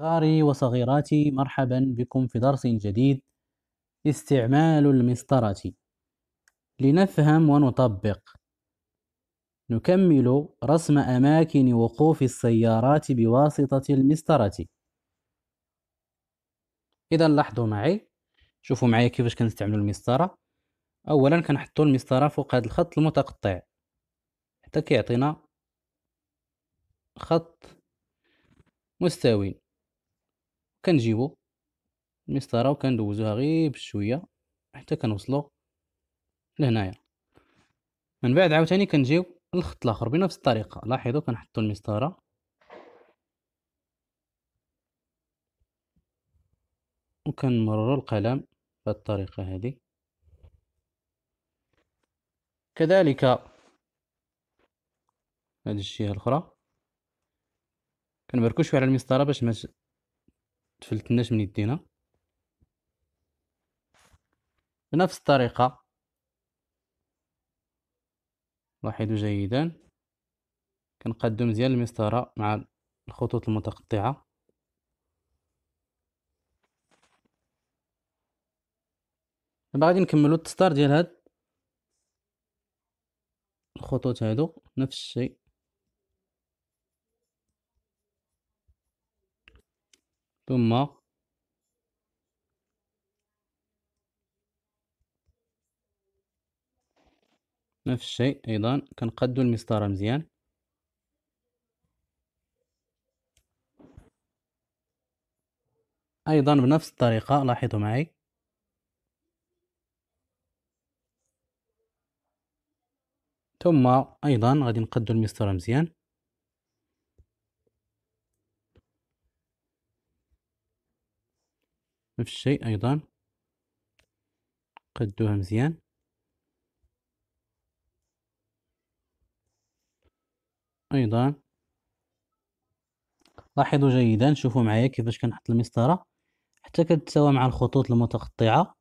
صغاري وصغيراتي مرحبا بكم في درس جديد استعمال المسطرة لنفهم ونطبق نكمل رسم أماكن وقوف السيارات بواسطة المسطرة إذا لاحظوا معي شوفوا معي كيفاش كنستعملوا المسطرة أولا كنحطوا المسطرة فوق هذا الخط المتقطع حتى كيعطينا خط مستوي كنجيبو المسطره وكندوزوها غير بشويه حتى كنوصلو لهنايا من بعد عاوتاني كنجيو للخط الاخر بنفس الطريقه لاحظوا كنحطو المسطره وكنمررو القلم بهذه الطريقه هذه كذلك هذه الجهه الاخرى كنبركو شويه على المسطره باش ما تفلتناش من يدينا بنفس الطريقة لاحظوا جيدا كنقدو مزيان المسطرة مع الخطوط المتقطعة دابا غادي نكملو التسطار ديال هاد الخطوط هادو نفس الشيء ثم نفس الشيء ايضا كنقدو المسطره مزيان ايضا بنفس الطريقه لاحظوا معي ثم ايضا غادي نقدو المسطره مزيان نفس الشيء أيضا قدوها مزيان أيضا لاحظوا جيدا شوفوا معايا كيفاش كنحط المسطرة حتى كتساوى مع الخطوط المتقطعة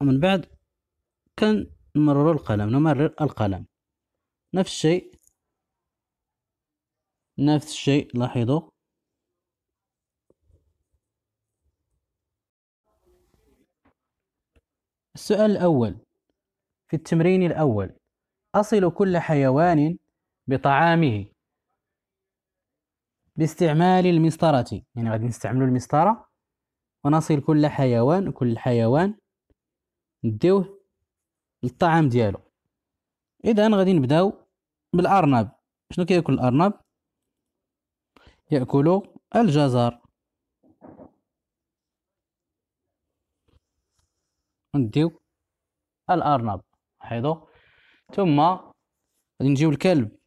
ومن بعد كنمرر القلم نمرر القلم نفس الشيء نفس الشيء لاحظوا السؤال الأول في التمرين الأول أصل كل حيوان بطعامه باستعمال المسطرة يعني غادي نستعملوا المسطرة ونصل كل حيوان كل حيوان نديوه للطعام ديالو إذا غادي نبداو بالأرنب شنو كياكل الأرنب يأكل الجزر ونديو الارنب حيدو ثم غادي نجيو الكلب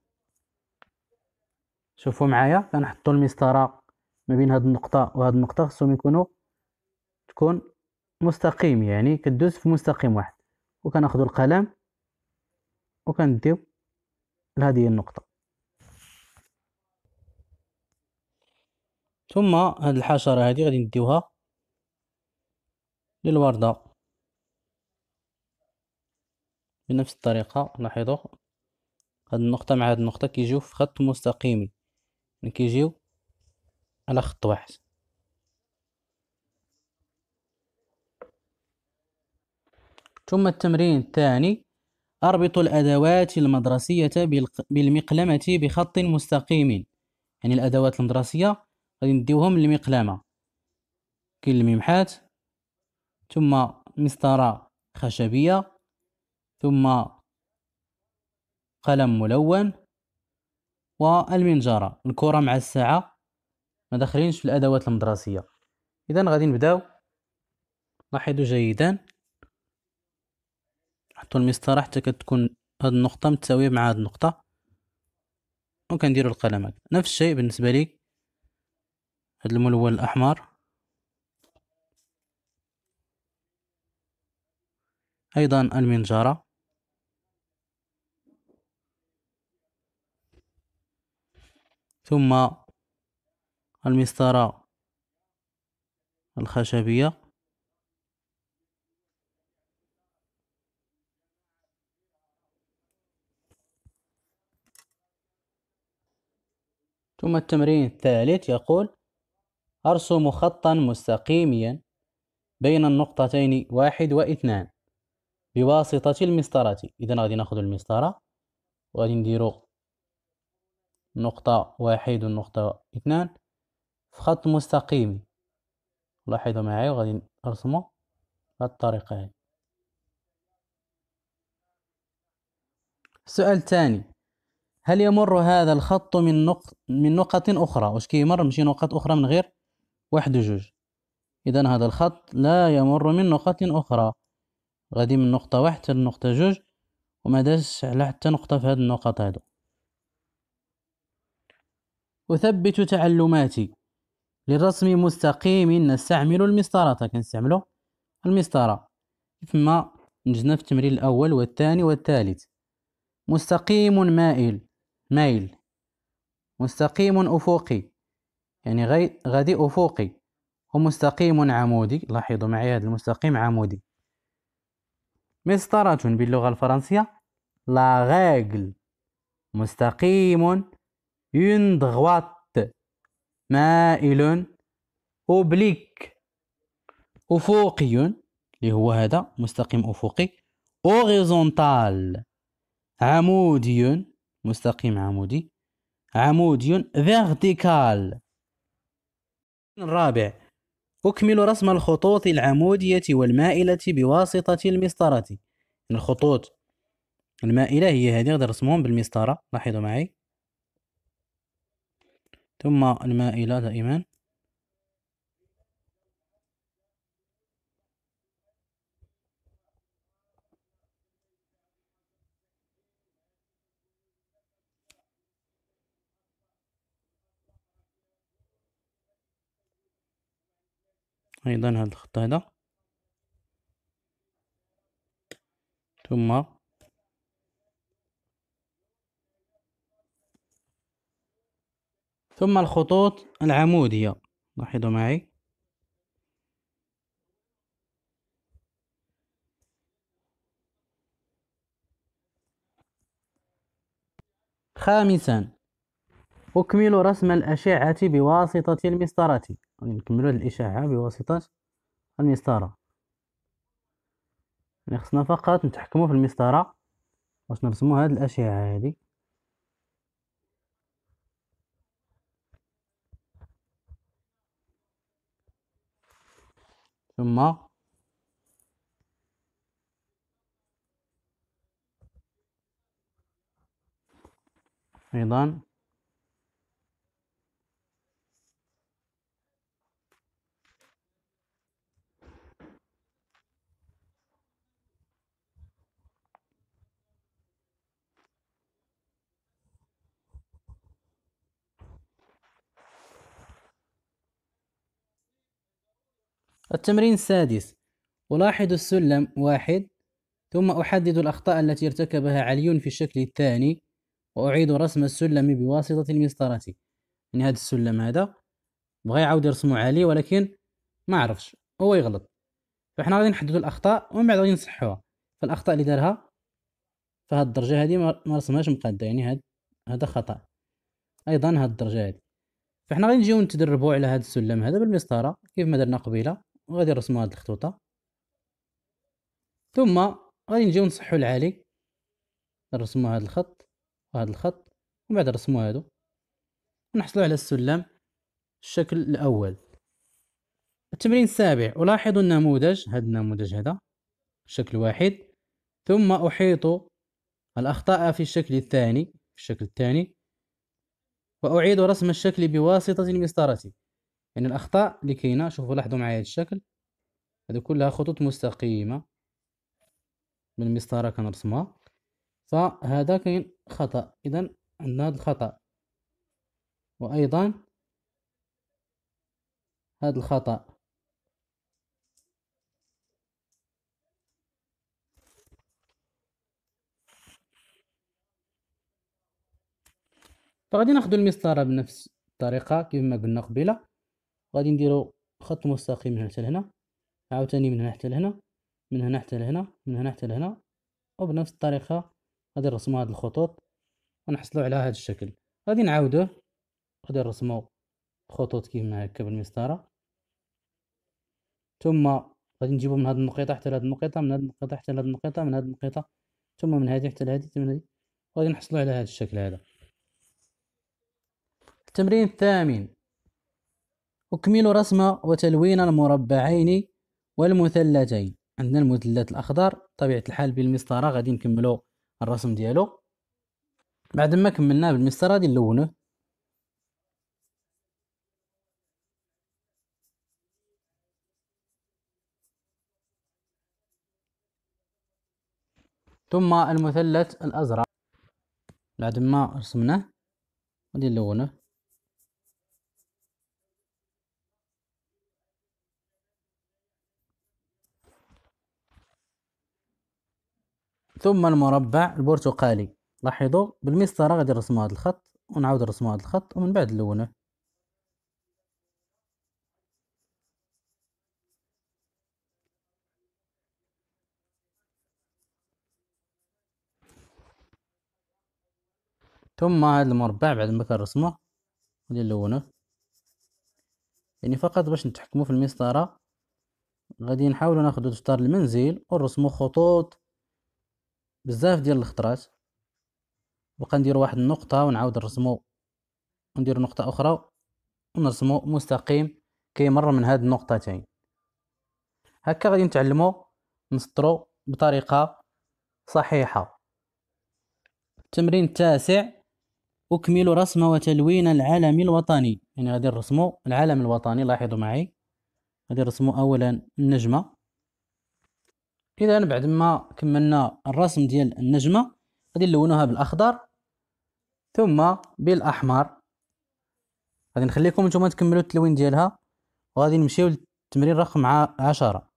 شوفوا معايا كنحطوا المسطره ما بين هاد النقطه وهاد النقطه خصهم يكونوا تكون مستقيم يعني كدوز في مستقيم واحد وكناخذوا القلم وكنديو لهذه النقطه ثم هاد الحشره هذه غادي نديوها للورده بنفس الطريقة لاحظوا هاد النقطة مع هاد النقطة كيجيو في خط مستقيمي يعني كيجيو على خط واحد ثم التمرين الثاني أربط الأدوات المدرسية بالمقلمة بخط مستقيم يعني الأدوات المدرسية غادي نديوهم للمقلمة كاين الممحات ثم مسطرة خشبية ثم قلم ملون والمنجرة الكرة مع الساعة ما دخلينش في الأدوات المدرسية إذا غادي نبداو لاحظوا جيدا نحطو المسطرة حتى كتكون هاد النقطة متساوية مع هاد النقطة وكنديروا القلم هكذا نفس الشيء بالنسبة لي هاد الملون الأحمر أيضا المنجرة ثم المسطرة الخشبية ثم التمرين الثالث يقول أرسم خطا مستقيميا بين النقطتين واحد واثنان بواسطة المسطرة إذا غادي ناخذ المسطرة وغادي نديرو نقطة واحد ونقطة اثنان في خط مستقيم لاحظوا معي وغادي نرسمه بهذه الطريقة هذه السؤال الثاني هل يمر هذا الخط من نق... من نقط أخرى واش كيمر ماشي نقط أخرى من غير واحد وجوج إذا هذا الخط لا يمر من نقط أخرى غادي من نقطة واحد حتى لنقطة جوج وما داش على حتى نقطة في هاد النقط هادو أثبت تعلماتي للرسم مستقيم نستعمل المسطرة كنستعملو المسطرة كيفما نجزنا في التمرين الأول والثاني والثالث مستقيم مائل مائل مستقيم أفقي يعني غي غادي أفقي ومستقيم عمودي لاحظوا معي هذا المستقيم عمودي مسطرة باللغة الفرنسية لا غاغل مستقيم une droite مائل أوبليك أفقي اللي هو هذا مستقيم أفقي اوريزونتال عمودي مستقيم عمودي عمودي فيرتيكال الرابع أكمل رسم الخطوط العمودية والمائلة بواسطة المسطرة الخطوط المائلة هي هذه غادي نرسمهم بالمسطرة لاحظوا معي ثم المائلة دائما أيضا هذا الخط هذا ثم ثم الخطوط العمودية لاحظوا معي خامسا أكمل رسم الأشعة بواسطة المسطرة نكمل الإشعة بواسطة المسطرة يعني خصنا فقط نتحكمو في المسطرة باش نرسمو هاد الأشعة هادي ثم أيضا التمرين السادس ألاحظ السلم واحد ثم أحدد الأخطاء التي ارتكبها علي في الشكل الثاني وأعيد رسم السلم بواسطة المسطرة يعني هذا السلم هذا بغى يعاود يرسمو علي ولكن ما عرفش هو يغلط فاحنا غادي نحددو الأخطاء ومن بعد غادي نصحوها فالأخطاء اللي دارها فهاد الدرجة هادي ما رسمهاش مقادة يعني هاد هذا خطأ أيضا هاد الدرجة هادي فاحنا غادي نجيو نتدربو على هاد السلم هذا بالمسطرة كيف ما درنا قبيله وغادي نرسمو هاد الخطوطة ثم غادي نجيو نصحو العالي نرسمو هاد الخط وهاد الخط ومن بعد نرسمو هادو ونحصلو على السلم الشكل الأول التمرين السابع ألاحظ النموذج هاد النموذج هذا شكل واحد ثم أحيط الأخطاء في الشكل الثاني في الشكل الثاني وأعيد رسم الشكل بواسطة المسطرة يعني الاخطاء اللي كاينه شوفوا لاحظوا معايا هذا الشكل هذو كلها خطوط مستقيمه من المسطره كنرسمها فهذا كاين خطا اذا عندنا هذا الخطا وايضا هذا الخطا فغادي ناخذ المسطره بنفس الطريقه ما قلنا قبيله غادي نديرو خط مستقيم من هنا حتى لهنا عاوتاني من هنا حتى لهنا من هنا حتى لهنا من هنا حتى لهنا وبنفس الطريقه غادي نرسمو هاد الخطوط ونحصلو على هاد الشكل غادي نعاودوه غادي نرسمو خطوط كيما هكا بالمسطره ثم غادي نجيبو من هاد النقيطه حتى لهاد النقيطه من هاد النقيطه حتى لهاد النقيطه من هاد النقيطه ثم من هذه حتى لهذه ثم غادي نحصلو على هاد الشكل هذا التمرين الثامن أكمل رسم وتلوين المربعين والمثلثين عندنا المثلث الأخضر طبيعة الحال بالمسطرة غادي نكملو الرسم ديالو بعد ما كملناه بالمسطرة غادي نلونه ثم المثلث الأزرق بعد ما رسمناه غادي نلونه ثم المربع البرتقالي لاحظوا بالمسطرة غادي نرسموا هذا الخط ونعاود نرسموا هذا الخط ومن بعد نلونه ثم هذا المربع بعد ما كنرسموه غادي نلونه يعني فقط باش نتحكموا في المسطره غادي نحاولوا ناخذ دفتر المنزل ونرسموا خطوط بزاف ديال الخطرات بقى ندير واحد النقطه ونعاود نرسمو وندير نقطه اخرى ونرسمو مستقيم كيمر من هاد النقطتين هكا غادي نتعلمو نسطرو بطريقه صحيحه التمرين التاسع اكمل رسم وتلوين العلم الوطني يعني غادي نرسمو العلم الوطني لاحظوا معي غادي نرسمو اولا النجمه إذا بعد ما كملنا الرسم ديال النجمة غادي نلونوها بالأخضر ثم بالأحمر غادي نخليكم نتوما تكملوا التلوين ديالها وغادي نمشيو للتمرين رقم عشرة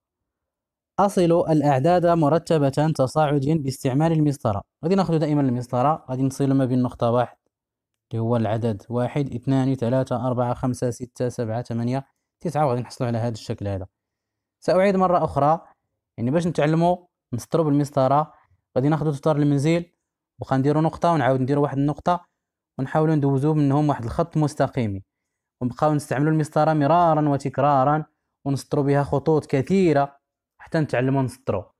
أصل الأعداد مرتبة تصاعديا باستعمال المسطرة غادي ناخدو دائما المسطرة غادي نصلوا ما بين نقطة واحد اللي هو العدد واحد اثنان ثلاثة أربعة خمسة ستة سبعة ثمانية تسعة وغادي نحصلو على هذا الشكل هذا سأعيد مرة أخرى يعني باش نتعلمو نسطرو بالمسطره غادي ناخدو تطار المنزل وغنديرو نقطه ونعاود نديرو واحد النقطه ونحاولو ندوزو منهم واحد الخط مستقيمي ونبقاو نستعملو المسطره مرارا وتكرارا ونسطرو بها خطوط كثيره حتى نتعلمو نسطرو